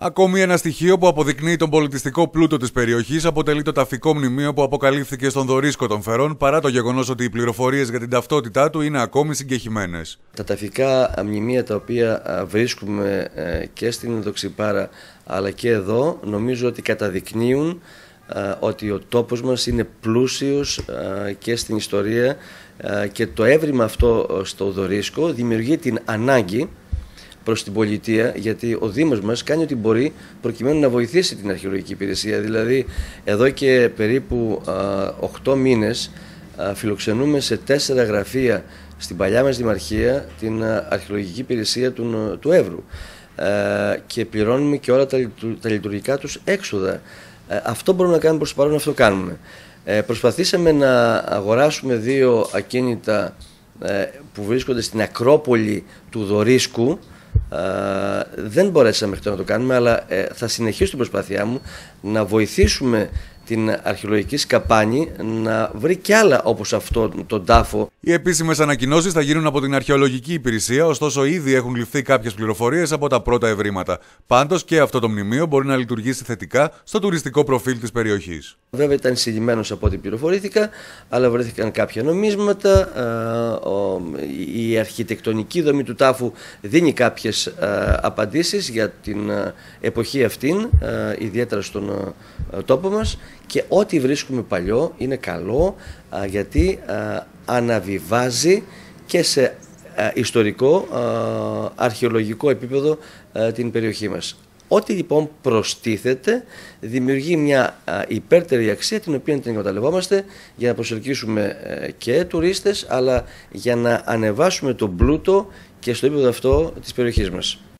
Ακόμη ένα στοιχείο που αποδεικνύει τον πολιτιστικό πλούτο της περιοχής αποτελεί το ταφικό μνημείο που αποκαλύφθηκε στον Δωρίσκο των Φερών, παρά το γεγονός ότι οι πληροφορίες για την ταυτότητά του είναι ακόμη συγκεχημένες. Τα ταφικά μνημεία τα οποία βρίσκουμε ε, και στην Ενδοξυπάρα αλλά και εδώ, νομίζω ότι καταδεικνύουν ότι ο τόπος μας είναι πλούσιος και στην ιστορία και το έβριμα αυτό στο Δωρίσκο δημιουργεί την ανάγκη προς την πολιτεία, γιατί ο Δήμος μας κάνει ό,τι μπορεί προκειμένου να βοηθήσει την αρχαιολογική υπηρεσία. Δηλαδή, εδώ και περίπου 8 μήνε φιλοξενούμε σε τέσσερα γραφεία στην παλιά μας δημαρχία την αρχαιολογική υπηρεσία του, του Εύρου ε, και πληρώνουμε και όλα τα, λειτουργικά τους έξοδα. Ε, αυτό μπορούμε να κάνουμε προς το παρόν, αυτό κάνουμε. Ε, προσπαθήσαμε να αγοράσουμε δύο ακίνητα που βρίσκονται στην Ακρόπολη του Δορίσκου, ε, δεν μπορέσαμε μέχρι τώρα να το κάνουμε, αλλά ε, θα συνεχίσω την προσπάθειά μου να βοηθήσουμε την αρχαιολογική Σκαπάνη να βρει κι άλλα όπως αυτό τον τάφο. Οι επίσημες ανακοινώσεις θα γίνουν από την αρχαιολογική υπηρεσία, ωστόσο ήδη έχουν ληφθεί κάποιες πληροφορίες από τα πρώτα ευρήματα. Πάντως και αυτό το μνημείο μπορεί να λειτουργήσει θετικά στο τουριστικό προφίλ της περιοχής. Βέβαια ήταν εισηγημένο από ό,τι πληροφορήθηκα, αλλά βρέθηκαν κάποια νομίσματα. Ε, η αρχιτεκτονική δομή του τάφου δίνει κάποιες απαντήσεις για την ε, εποχή αυτήν, ε, ιδιαίτερα στον τόπο μας και ό,τι βρίσκουμε παλιό είναι καλό γιατί α, αναβιβάζει και σε ιστορικό, αρχαιολογικό επίπεδο την περιοχή μας. Ό,τι λοιπόν προστίθεται δημιουργεί μια υπέρτερη αξία την οποία την εγκαταλευόμαστε για να προσελκύσουμε ε, και τουρίστες αλλά για να ανεβάσουμε τον πλούτο και στο επίπεδο αυτό της περιοχής μας.